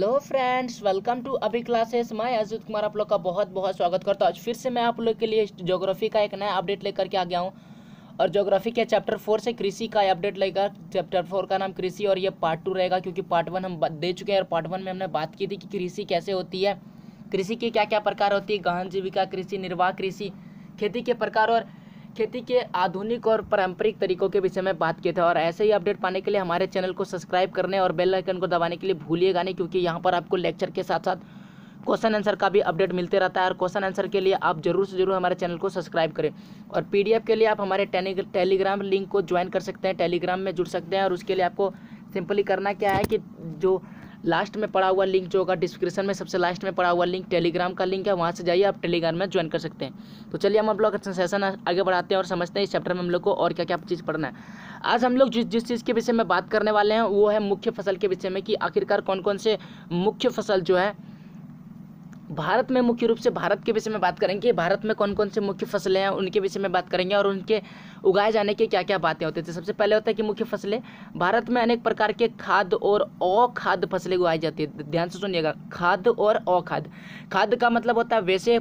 hello friends welcome to Abhi classes मैं अजित कुमार आप लोग का बहुत बहुत स्वागत करता हूँ आज फिर से मैं आप लोग के लिए जोग्राफी का एक नया अपडेट लेकर के आ गया हूँ और जोग्राफी के चैप्टर फोर से कृषि का अपडेट लेगा चैप्टर फोर का नाम कृषि और ये पार्ट टू रहेगा क्योंकि पार्ट वन हम दे चुके हैं और पार्ट वन में हमने बात की थी कि कृषि कैसे होती है कृषि की क्या क्या प्रकार होती है गहन जीविका कृषि निर्वाह कृषि खेती के प्रकार और खेती के आधुनिक और पारंपरिक तरीकों के विषय में बात किए थे और ऐसे ही अपडेट पाने के लिए हमारे चैनल को सब्सक्राइब करने और बेल आइकन को दबाने के लिए भूलिएगा नहीं क्योंकि यहाँ पर आपको लेक्चर के साथ साथ क्वेश्चन आंसर का भी अपडेट मिलते रहता है और क्वेश्चन आंसर के लिए आप जरूर से जरूर हमारे चैनल को सब्सक्राइब करें और पीडीएफ के लिए आप हमारे टेलीग्राम लिंक को ज्वाइन कर सकते हैं टेलीग्राम में जुड़ सकते हैं और उसके लिए आपको सिंपली करना क्या है कि जो लास्ट में पड़ा हुआ लिंक जो होगा डिस्क्रिप्शन में सबसे लास्ट में पड़ा हुआ लिंक टेलीग्राम का लिंक है वहाँ से जाइए आप टेलीग्राम में ज्वाइन कर सकते हैं तो चलिए हम आप लोग सेशन आगे बढ़ाते हैं और समझते हैं इस चैप्टर में हम लोग को और क्या क्या चीज़ पढ़ना है आज हम लोग जिस जिस चीज़ के विषय में बात करने वाले हैं वो है मुख्य फसल के विषय में कि आखिरकार कौन कौन से मुख्य फसल जो है भारत में मुख्य रूप से भारत के विषय में बात करेंगे भारत में कौन कौन से मुख्य फसलें हैं उनके विषय में बात करेंगे और उनके उगाए जाने के क्या क्या बातें होती थी तो सबसे पहले होता है कि मुख्य फसलें भारत में अनेक प्रकार के खाद और अखाद्य फसलें उगाई जाती है ध्यान से सुनिएगा खाद और अखाद्य खाद का मतलब होता है वैसे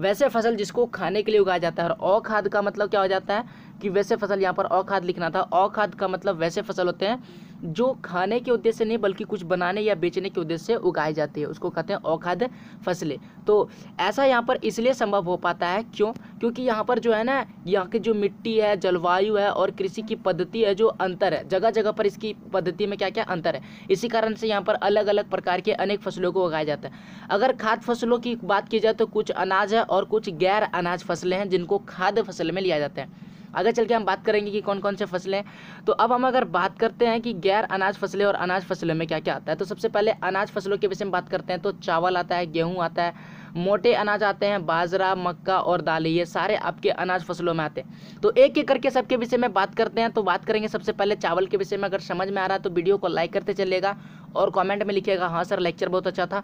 वैसे फसल जिसको खाने के लिए उगाया जाता है और अखाद का मतलब क्या हो जाता है कि वैसे फसल यहाँ पर अखाद लिखना था अखाद का मतलब वैसे फसल होते हैं जो खाने के उद्देश्य नहीं बल्कि कुछ बनाने या बेचने के उद्देश्य से उगाई जाती है उसको कहते हैं औखाद्य फसलें तो ऐसा यहाँ पर इसलिए संभव हो पाता है क्यों क्योंकि यहाँ पर जो है ना यहाँ की जो मिट्टी है जलवायु है और कृषि की पद्धति है जो अंतर है जगह जगह पर इसकी पद्धति में क्या क्या अंतर है इसी कारण से यहाँ पर अलग अलग प्रकार के अनेक फसलों को उगाया जाता है अगर खाद्य फसलों की बात की जाए तो कुछ अनाज है और कुछ गैर अनाज फसलें हैं जिनको खाद्य फसल में लिया जाता है आगे चल के हम बात करेंगे कि कौन कौन से फसलें तो अब हम अगर बात करते हैं कि गैर अनाज फसलें और अनाज फसलों में क्या क्या आता है तो सबसे पहले अनाज फसलों के विषय में बात करते हैं तो चावल आता है गेहूँ आता है मोटे अनाज आते हैं बाजरा मक्का और दालें ये सारे आपके अनाज फसलों में आते हैं तो एक एक करके सबके विषय में बात करते हैं तो बात करेंगे सबसे पहले चावल के विषय में अगर समझ में आ रहा है तो वीडियो को लाइक करते चलेगा और कमेंट में लिखिएगा हाँ सर लेक्चर बहुत अच्छा था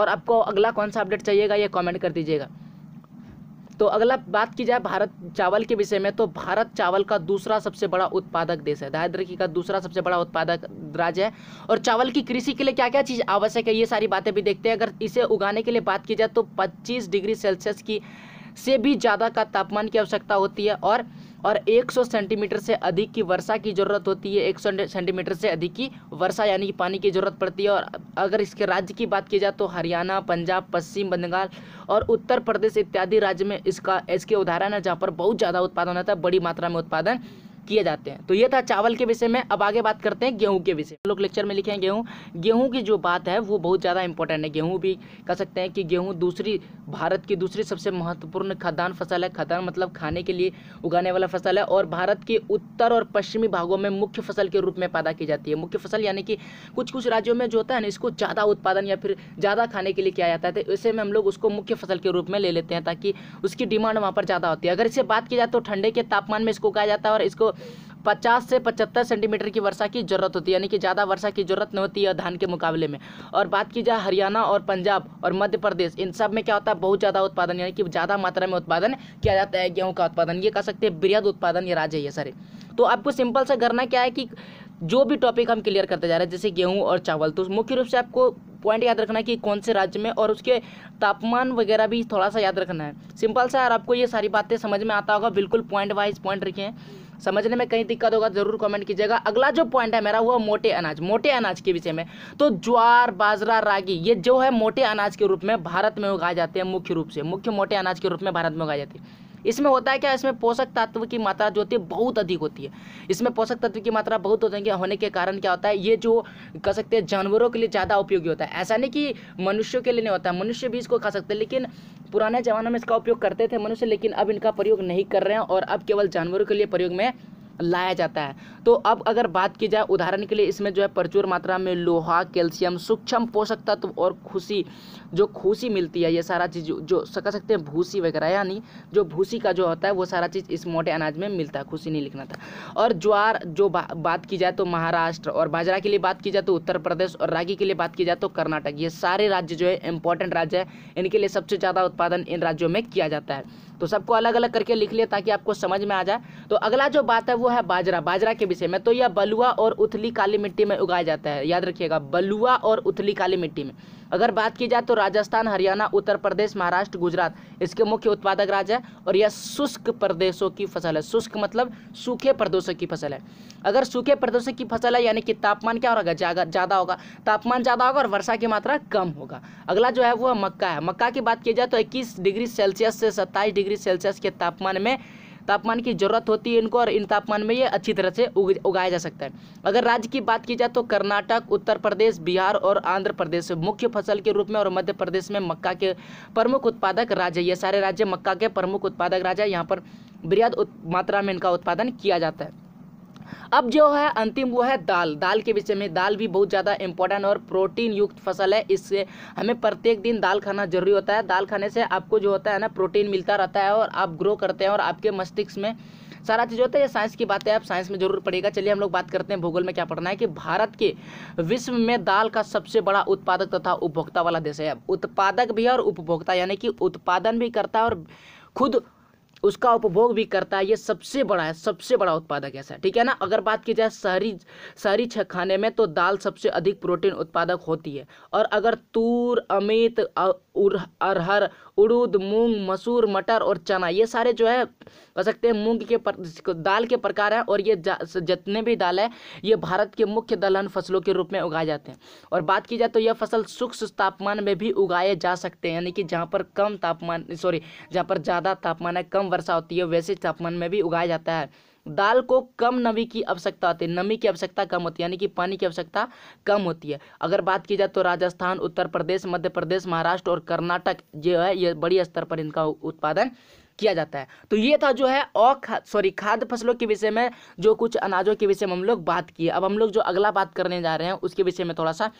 और आपको अगला कौन सा अपडेट चाहिएगा ये कमेंट कर दीजिएगा तो अगला बात की जाए भारत चावल के विषय में तो भारत चावल का दूसरा सबसे बड़ा उत्पादक देश है दायद्र की का दूसरा सबसे बड़ा उत्पादक राज्य है और चावल की कृषि के लिए क्या क्या चीज़ आवश्यक है ये सारी बातें भी देखते हैं अगर इसे उगाने के लिए बात की जाए तो पच्चीस डिग्री सेल्सियस की से भी ज़्यादा का तापमान की आवश्यकता होती है और और 100 सेंटीमीटर से अधिक की वर्षा की ज़रूरत होती है 100 सेंटीमीटर से अधिक की वर्षा यानी कि पानी की ज़रूरत पड़ती है और अगर इसके राज्य की बात की जाए तो हरियाणा पंजाब पश्चिम बंगाल और उत्तर प्रदेश इत्यादि राज्य में इसका इसके उदाहरण है जहाँ पर बहुत ज़्यादा उत्पादन होता है बड़ी मात्रा में उत्पादन किए जाते हैं तो ये था चावल के विषय में अब आगे बात करते हैं गेहूँ के विषय लोग लेक्चर में लिखे हैं गेहूँ गेहूँ की जो बात है वो बहुत ज़्यादा इंपॉर्टेंट है गेहूँ भी कह सकते हैं कि गेहूँ दूसरी भारत की दूसरी सबसे महत्वपूर्ण खाद्यान्न फसल है खाद्यान्न मतलब खाने के लिए उगाने वाला फसल है और भारत के उत्तर और पश्चिमी भागों में मुख्य फसल के रूप में पैदा की जाती है मुख्य फसल यानी कि कुछ कुछ राज्यों में जो होता है ना इसको ज़्यादा उत्पादन या फिर ज़्यादा खाने के लिए किया जाता है तो इसे में हम लोग उसको मुख्य फसल के रूप में ले लेते हैं ताकि उसकी डिमांड वहाँ पर ज़्यादा होती है अगर इसे बात की जाए तो ठंडे के तापमान में इसको उगाया जाता है और इसको पचास से पचहत्तर सेंटीमीटर की वर्षा की जरूरत होती है यानी कि ज़्यादा वर्षा की जरूरत नहीं होती है धान के मुकाबले में और बात की जाए हरियाणा और पंजाब और मध्य प्रदेश इन सब में क्या होता है बहुत ज़्यादा उत्पादन यानी कि ज़्यादा मात्रा में उत्पादन किया जाता है गेहूँ का उत्पादन ये कह सकते हैं बृहद उत्पादन ये राज्य है सारे तो आपको सिंपल सा करना क्या है कि जो भी टॉपिक हम क्लियर करते जा रहे हैं जैसे गेहूं और चावल तो मुख्य रूप से आपको पॉइंट याद रखना है कि कौन से राज्य में और उसके तापमान वगैरह भी थोड़ा सा याद रखना है सिंपल सा यार आपको ये सारी बातें समझ में आता होगा बिल्कुल पॉइंट वाइज पॉइंट रखें समझने में कहीं दिक्कत होगा जरूर कमेंट कीजिएगा अगला जो पॉइंट है मेरा वो मोटे अनाज मोटे अनाज के विषय में तो ज्वार बाजरा रागी ये जो है मोटे अनाज के रूप में भारत में उगाए जाते हैं मुख्य रूप से मुख्य मोटे अनाज के रूप में भारत में उगाए जाते हैं इसमें होता है क्या इसमें पोषक तत्व की मात्रा जो होती है बहुत अधिक होती है इसमें पोषक तत्व की मात्रा बहुत होती है होने के कारण क्या होता है ये जो कह सकते हैं जानवरों के लिए ज़्यादा उपयोगी होता है ऐसा नहीं कि मनुष्यों के लिए नहीं होता है मनुष्य भी इसको खा सकते हैं लेकिन पुराने ज़माने में इसका उपयोग करते थे मनुष्य लेकिन अब इनका प्रयोग नहीं कर रहे हैं और अब केवल जानवरों के लिए प्रयोग में लाया जाता है तो अब अगर बात की जाए उदाहरण के लिए इसमें जो है प्रचुर मात्रा में लोहा कैल्शियम सूक्ष्म पोषक तत्व और खुशी जो खुशी मिलती है ये सारा चीज़ जो कह सकते हैं भूसी वगैरह यानी जो भूसी का जो होता है वो सारा चीज़ इस मोटे अनाज में मिलता है खुशी नहीं लिखना था और ज्वार जो बा, बात की जाए तो महाराष्ट्र और बाजरा के लिए बात की जाए तो उत्तर प्रदेश और रागी के लिए बात की जाए तो कर्नाटक ये सारे राज्य जो है इंपॉर्टेंट राज्य है इनके लिए सबसे ज़्यादा उत्पादन इन राज्यों में किया जाता है तो सबको अलग अलग करके लिख लिया ताकि आपको समझ में आ जाए तो अगला जो बात है वो है बाजरा बाजरा के विषय में तो यह बलुआ और उथली काली मिट्टी में उगाया जाता है याद रखिएगा बलुआ और उथली काली मिट्टी में अगर बात की जाए तो राजस्थान हरियाणा उत्तर प्रदेश महाराष्ट्र गुजरात इसके मुख्य उत्पादक राज्य है और यह शुष्क प्रदेशों की फसल है शुष्क मतलब सूखे प्रदेशों की फसल है अगर सूखे प्रदेशों की फसल है यानी कि तापमान क्या होगा ज़्यादा होगा तापमान ज़्यादा होगा और वर्षा की मात्रा कम होगा अगला जो है वो मक्का है मक्का की बात की जाए तो इक्कीस डिग्री सेल्सियस से सत्ताईस डिग्री सेल्सियस के तापमान में तापमान की ज़रूरत होती है इनको और इन तापमान में ये अच्छी तरह से उगाया जा सकता है अगर राज्य की बात की जाए तो कर्नाटक उत्तर प्रदेश बिहार और आंध्र प्रदेश मुख्य फसल के रूप में और मध्य प्रदेश में मक्का के प्रमुख उत्पादक राज्य ये सारे राज्य मक्का के प्रमुख उत्पादक राज्य यहाँ पर बृहद मात्रा में इनका उत्पादन किया जाता है अब जो है अंतिम वो है दाल दाल के विषय में दाल भी बहुत ज़्यादा इंपॉर्टेंट और प्रोटीन युक्त फसल है इससे हमें प्रत्येक दिन दाल खाना जरूरी होता है दाल खाने से आपको जो होता है ना प्रोटीन मिलता रहता है और आप ग्रो करते हैं और आपके मस्तिष्क में सारा चीज़ होता है ये साइंस की बात है आप साइंस में जरूर पड़ेगा चलिए हम लोग बात करते हैं भूगोल में क्या पढ़ना है कि भारत के विश्व में दाल का सबसे बड़ा उत्पादक तथा उपभोक्ता वाला देश है उत्पादक भी है और उपभोक्ता यानी कि उत्पादन भी करता है और खुद उसका उपभोग भी करता है ये सबसे बड़ा है सबसे बड़ा उत्पादक ऐसा है ठीक है ना अगर बात की जाए शहरी शहरी खाने में तो दाल सबसे अधिक प्रोटीन उत्पादक होती है और अगर तूर अमित अरहर उड़ूद मूंग मसूर मटर और चना ये सारे जो है कह सकते हैं मूंग के पर, दाल के प्रकार हैं और ये जितने भी दाल है ये भारत के मुख्य दलहन फसलों के रूप में उगाए जाते हैं और बात की जाए तो यह फसल शुष्क तापमान में भी उगाए जा सकते हैं यानी कि जहाँ पर कम तापमान सॉरी जहाँ पर ज़्यादा तापमान है कम वर्षा होती है वैसे तापमान में भी उगाया जाता है दाल को कम नमी की आवश्यकता होती है नमी की आवश्यकता कम होती है यानी कि पानी की आवश्यकता कम होती है अगर बात की जाए तो राजस्थान उत्तर प्रदेश मध्य प्रदेश महाराष्ट्र और कर्नाटक जो है ये बड़ी स्तर पर इनका उत्पादन किया जाता है तो ये था जो है अ सॉरी खाद्य फसलों के विषय में जो कुछ अनाजों के विषय में हम लोग बात किए अब हम लोग जो अगला बात करने जा रहे हैं उसके विषय में थोड़ा सा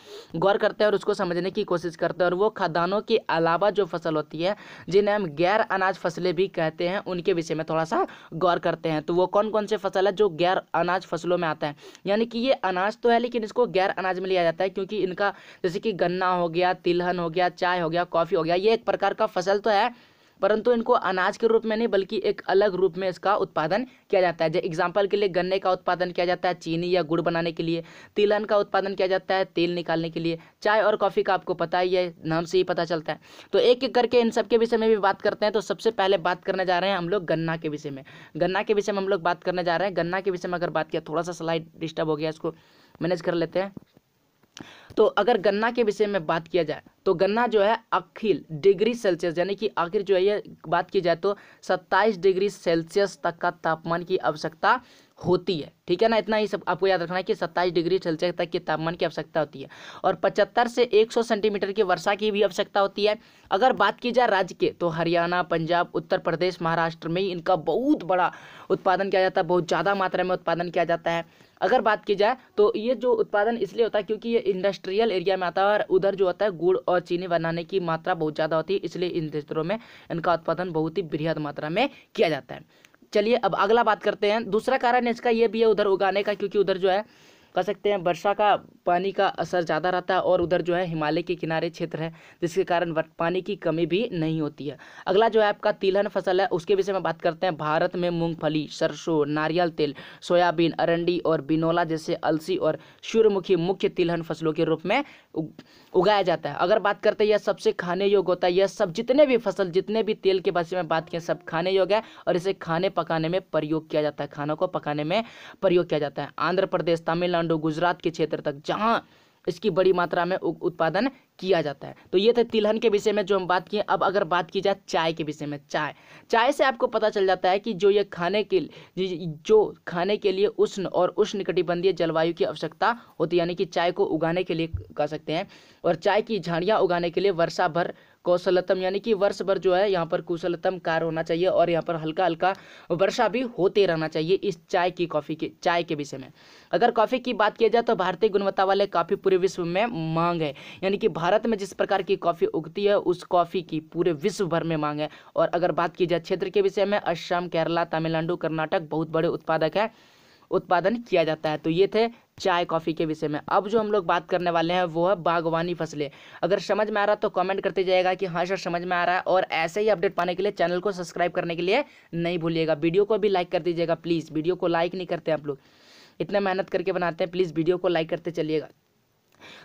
गौर करते हैं और उसको समझने की कोशिश करते हैं और वो खाद्यान्नों के अलावा जो फसल होती है जिन्हें हम गैर अनाज फसलें भी कहते हैं उनके विषय में थोड़ा सा गौर करते हैं तो वो कौन कौन से फसल है जो गैर अनाज फसलों में आता है यानी कि ये अनाज तो है लेकिन इसको गैर अनाज में लिया जाता है क्योंकि इनका जैसे कि गन्ना हो गया तिलहन हो गया चाय हो गया कॉफ़ी हो गया ये एक प्रकार का फसल तो है परंतु इनको अनाज के रूप में नहीं बल्कि एक अलग रूप में इसका उत्पादन किया जाता है जैसे एग्जाम्पल के लिए गन्ने का उत्पादन किया जाता है चीनी या गुड़ बनाने के लिए तिलहन का उत्पादन किया जाता है तेल निकालने के लिए चाय और कॉफ़ी का आपको पता ही है नाम से ही पता चलता है तो एक एक करके इन सब के विषय में भी बात करते हैं तो सबसे पहले बात करने जा रहे हैं हम लोग गन्ना के विषय में गन्ना के विषय में हम लोग बात करने जा रहे हैं गन्ना के विषय में अगर बात किया थोड़ा सा स्लाइड डिस्टर्ब हो गया इसको मैनेज कर लेते हैं तो अगर गन्ना के विषय में बात किया जाए तो गन्ना जो है अखिल डिग्री सेल्सियस यानी कि आखिर जो है ये बात की जाए तो 27 डिग्री सेल्सियस तक का तापमान की आवश्यकता होती है ठीक है ना इतना ही सब आपको याद रखना है कि 27 डिग्री सेल्सियस तक के तापमान की आवश्यकता होती है और 75 से 100 सेंटीमीटर की वर्षा की भी आवश्यकता होती है अगर बात की जाए राज्य के तो हरियाणा पंजाब उत्तर प्रदेश महाराष्ट्र में इनका बहुत बड़ा उत्पादन किया जाता है बहुत ज़्यादा मात्रा में उत्पादन किया जाता है अगर बात की जाए तो ये जो उत्पादन इसलिए होता है क्योंकि ये इंडस्ट्रियल एरिया में आता है और उधर जो होता है गुड़ और चीनी बनाने की मात्रा बहुत ज़्यादा होती है इसलिए इन क्षेत्रों में इनका उत्पादन बहुत ही बृहद मात्रा में किया जाता है चलिए अब अगला बात करते हैं दूसरा कारण इसका ये भी है उधर उगाने का क्योंकि उधर जो है कह सकते हैं वर्षा का पानी का असर ज़्यादा रहता है और उधर जो है हिमालय के किनारे क्षेत्र है जिसके कारण पानी की कमी भी नहीं होती है अगला जो है आपका तिलहन फसल है उसके विषय में बात करते हैं भारत में मूंगफली सरसों नारियल तेल सोयाबीन अरंडी और बिनोला जैसे अलसी और सूर्यमुखी मुख्य तिलहन फसलों के रूप में उगाया जाता है अगर बात करते हैं यह सबसे खाने योग्य होता है यह सब जितने भी फसल जितने भी तेल के बारे में बात की सब खाने योग्य है और इसे खाने पकाने में प्रयोग किया जाता है खानों को पकाने में प्रयोग किया जाता है आंध्र प्रदेश तमिलनाडु गुजरात के क्षेत्र तक जहाँ इसकी बड़ी मात्रा में उत्पादन किया जाता है तो ये थे तिलहन के विषय में जो हम बात किए अब अगर बात की जाए चाय के विषय में चाय चाय से आपको पता चल जाता है कि जो ये खाने के जो खाने के लिए उष्ण और उष्ण कटिबंधीय जलवायु की आवश्यकता होती है यानी कि चाय को उगाने के लिए कह सकते हैं और चाय की झाड़ियाँ उगाने के लिए वर्षा भर कौशलतम यानी कि वर्ष भर जो है यहाँ पर कुशलतम कार्य होना चाहिए और यहाँ पर हल्का हल्का वर्षा भी होते रहना चाहिए इस चाय की कॉफ़ी के चाय के विषय में अगर कॉफ़ी की बात किया जाए तो भारतीय गुणवत्ता वाले कॉफ़ी पूरे विश्व में मांग है यानी कि भारत में जिस प्रकार की कॉफ़ी उगती है उस कॉफ़ी की पूरे विश्व भर में मांग है और अगर बात की जाए क्षेत्र के विषय में असम केरला तमिलनाडु कर्नाटक बहुत बड़े उत्पादक है उत्पादन किया जाता है तो ये थे चाय कॉफ़ी के विषय में अब जो हम लोग बात करने वाले हैं वो है बागवानी फसलें अगर समझ में आ रहा तो कमेंट करते जाएगा कि हाँ सर समझ में आ रहा है और ऐसे ही अपडेट पाने के लिए चैनल को सब्सक्राइब करने के लिए नहीं भूलिएगा वीडियो को भी लाइक कर दीजिएगा प्लीज़ वीडियो को लाइक नहीं करते आप लोग इतना मेहनत करके बनाते हैं प्लीज़ वीडियो को लाइक करते चलिएगा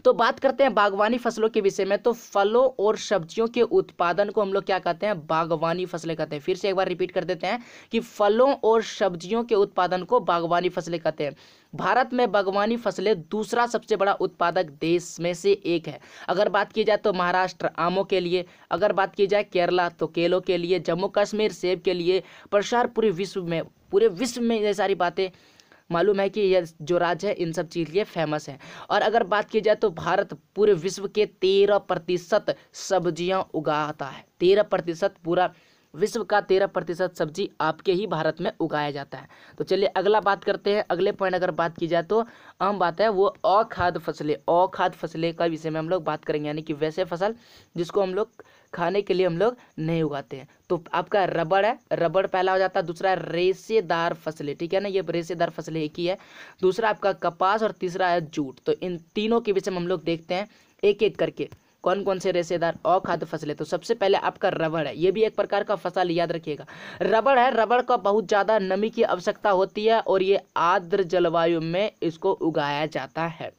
तो बात करते हैं बागवानी फसलों के विषय में तो फलों और सब्जियों के उत्पादन को हम लोग क्या कहते हैं बागवानी फसलें कहते हैं फिर से एक बार रिपीट कर देते हैं कि फलों और सब्जियों के उत्पादन को बागवानी फसलें कहते हैं भारत में बागवानी फसलें दूसरा सबसे बड़ा उत्पादक देश में से एक है अगर बात की जाए तो महाराष्ट्र आमों के लिए अगर बात की जाए केरला तो केलों के लिए जम्मू कश्मीर सेब के लिए प्रसार पूरे विश्व में पूरे विश्व में ये सारी बातें मालूम है कि यह जो राज्य है इन सब चीज़ लिए फेमस है और अगर बात की जाए तो भारत पूरे विश्व के तेरह प्रतिशत सब्जियाँ उगाता है तेरह प्रतिशत पूरा विश्व का तेरह प्रतिशत सब्जी आपके ही भारत में उगाया जाता है तो चलिए अगला बात करते हैं अगले पॉइंट अगर बात की जाए तो अहम बात है वो अखाद्य फसलें अखाद्य फसलें का विषय में हम लोग बात करेंगे यानी कि वैसे फसल जिसको हम लोग खाने के लिए हम लोग नहीं उगाते हैं तो आपका रबड़ है रबड़ पहला हो जाता है दूसरा है रेसेदार फसलें ठीक है ना ये रेसेदार फसलें एक ही है दूसरा आपका कपास और तीसरा है जूट तो इन तीनों के विषय में हम लोग देखते हैं एक एक करके कौन कौन से रेशेदार अखाद्य फसलें तो सबसे पहले आपका रबड़ है ये भी एक प्रकार का फसल याद रखिएगा रबड़ है रबड़ का बहुत ज़्यादा नमी की आवश्यकता होती है और ये आर्द्र जलवायु में इसको उगाया जाता है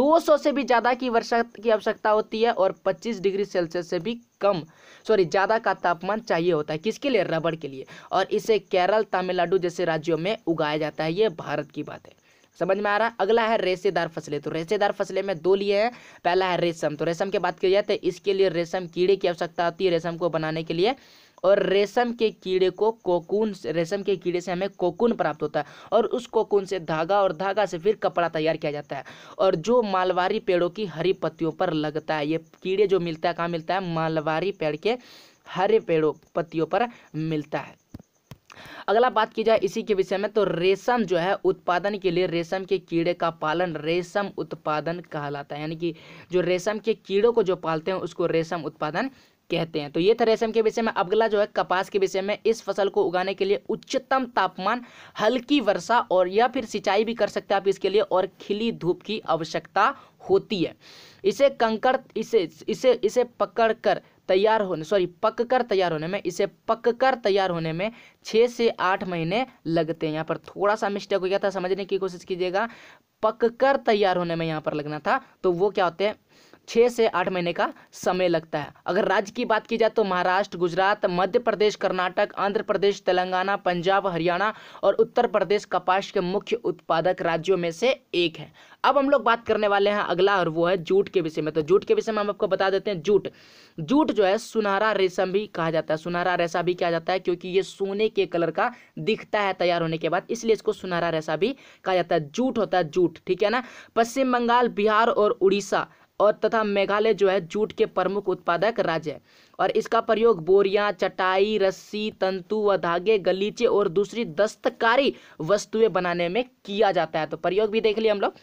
200 से भी ज़्यादा की वर्षा की आवश्यकता होती है और 25 डिग्री सेल्सियस से भी कम सॉरी ज़्यादा का तापमान चाहिए होता है किसके लिए रबड़ के लिए और इसे केरल तमिलनाडु जैसे राज्यों में उगाया जाता है ये भारत की बात है समझ में आ रहा है अगला है रेसेदार फसलें तो रेसेदार फसलें में दो लिए हैं पहला है रेशम तो रेशम की बात की जाए तो इसके लिए रेशम कीड़े की आवश्यकता होती है रेशम को बनाने के लिए और रेशम के कीड़े को कोकून रेशम के कीड़े से हमें कोकून प्राप्त होता है और उस कोकून से धागा और धागा से फिर कपड़ा तैयार किया जाता है और जो मालवारी पेड़ों की हरी पत्तियों पर लगता है ये कीड़े जो मिलता है कहाँ मिलता है मालवारी पेड़ के हरे पेड़ों पत्तियों पर मिलता है अगला बात की जाए इसी के विषय में तो रेशम जो है उत्पादन के लिए रेशम के कीड़े का पालन रेशम उत्पादन कहलाता है यानी कि जो रेशम के कीड़ों को जो पालते हैं उसको रेशम उत्पादन कहते हैं तो ये था रेशम के विषय में अगला जो है कपास के विषय में इस फसल को उगाने के लिए उच्चतम तापमान हल्की वर्षा और या फिर सिंचाई भी कर सकते हैं आप इसके लिए और खिली धूप की आवश्यकता होती है इसे कंकड़ इसे इसे इसे पकड़ कर तैयार होने सॉरी पक कर तैयार होने में इसे पक कर तैयार होने में छः से आठ महीने लगते हैं यहाँ पर थोड़ा सा मिस्टेक हो गया था समझने की कोशिश कीजिएगा पक कर तैयार होने में यहाँ पर लगना था तो वो क्या होते हैं छः से आठ महीने का समय लगता है अगर राज्य की बात की जाए तो महाराष्ट्र गुजरात मध्य प्रदेश कर्नाटक आंध्र प्रदेश तेलंगाना पंजाब हरियाणा और उत्तर प्रदेश कपास के मुख्य उत्पादक राज्यों में से एक है अब हम लोग बात करने वाले हैं अगला और वो है जूट के विषय में तो जूट के विषय में हम आपको बता देते हैं जूट जूट जो है सुनहरा रेशम भी कहा जाता है सुनहरा रेशा भी कहा जाता है क्योंकि ये सोने के कलर का दिखता है तैयार होने के बाद इसलिए इसको सुनहरा रेशा भी कहा जाता है जूट होता है जूट ठीक है ना पश्चिम बंगाल बिहार और उड़ीसा और तथा मेघालय जो है जूट के प्रमुख उत्पादक राज्य है और इसका प्रयोग बोरियां चटाई रस्सी तंतु व धागे गलीचे और दूसरी दस्तकारी वस्तुएं बनाने में किया जाता है तो प्रयोग भी देख लिए हम लोग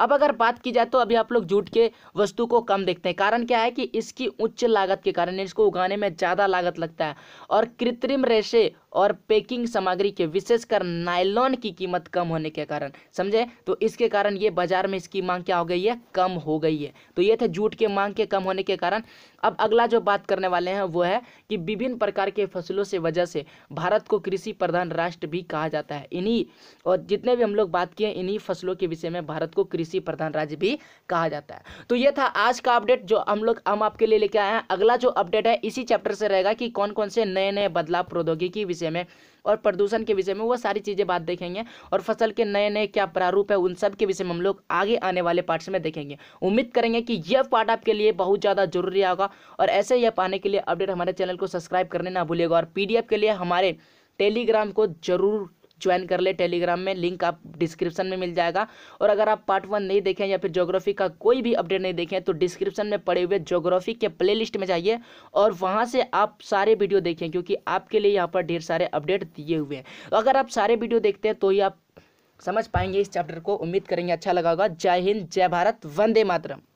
अब अगर बात की जाए तो अभी आप लोग जूट के वस्तु को कम देखते हैं कारण क्या है कि इसकी उच्च लागत के कारण इसको उगाने में ज़्यादा लागत लगता है और कृत्रिम रेशे और पैकिंग सामग्री के विशेषकर नायलॉन की कीमत कम होने के कारण समझे तो इसके कारण ये बाजार में इसकी मांग क्या हो गई है कम हो गई है तो ये थे जूट के मांग के कम होने के कारण अब अगला जो बात करने वाले हैं वो है कि विभिन्न प्रकार के फसलों से वजह से भारत को कृषि प्रधान राष्ट्र भी कहा जाता है इन्हीं और जितने भी हम लोग बात किए इन्हीं फसलों के विषय में भारत को कृषि प्रधान राज्य भी कहा जाता है तो ये था आज का अपडेट जो हम लोग हम आपके लिए लेके आए हैं अगला जो अपडेट है इसी चैप्टर से रहेगा कि कौन कौन से नए नए बदलाव प्रौद्योगिकी विषय विषय में और प्रदूषण के विषय में वो सारी चीज़ें बात देखेंगे और फसल के नए नए क्या प्रारूप है उन सब के विषय में हम लोग आगे आने वाले पार्ट्स में देखेंगे उम्मीद करेंगे कि यह पार्ट आपके लिए बहुत ज़्यादा जरूरी होगा और ऐसे ही पाने के लिए अपडेट हमारे चैनल को सब्सक्राइब करने ना भूलिएगा और पी के लिए हमारे टेलीग्राम को जरूर ज्वाइन कर ले टेलीग्राम में लिंक आप डिस्क्रिप्शन में मिल जाएगा और अगर आप पार्ट वन नहीं देखें या फिर जोग्राफी का कोई भी अपडेट नहीं देखें तो डिस्क्रिप्शन में पड़े हुए जोग्राफी के प्ले में जाइए और वहाँ से आप सारे वीडियो देखें क्योंकि आपके लिए यहाँ पर ढेर सारे अपडेट दिए हुए हैं तो अगर आप सारे वीडियो देखते हैं तो ही आप समझ पाएंगे इस चैप्टर को उम्मीद करेंगे अच्छा लगा होगा जय हिंद जय भारत वंदे मातरम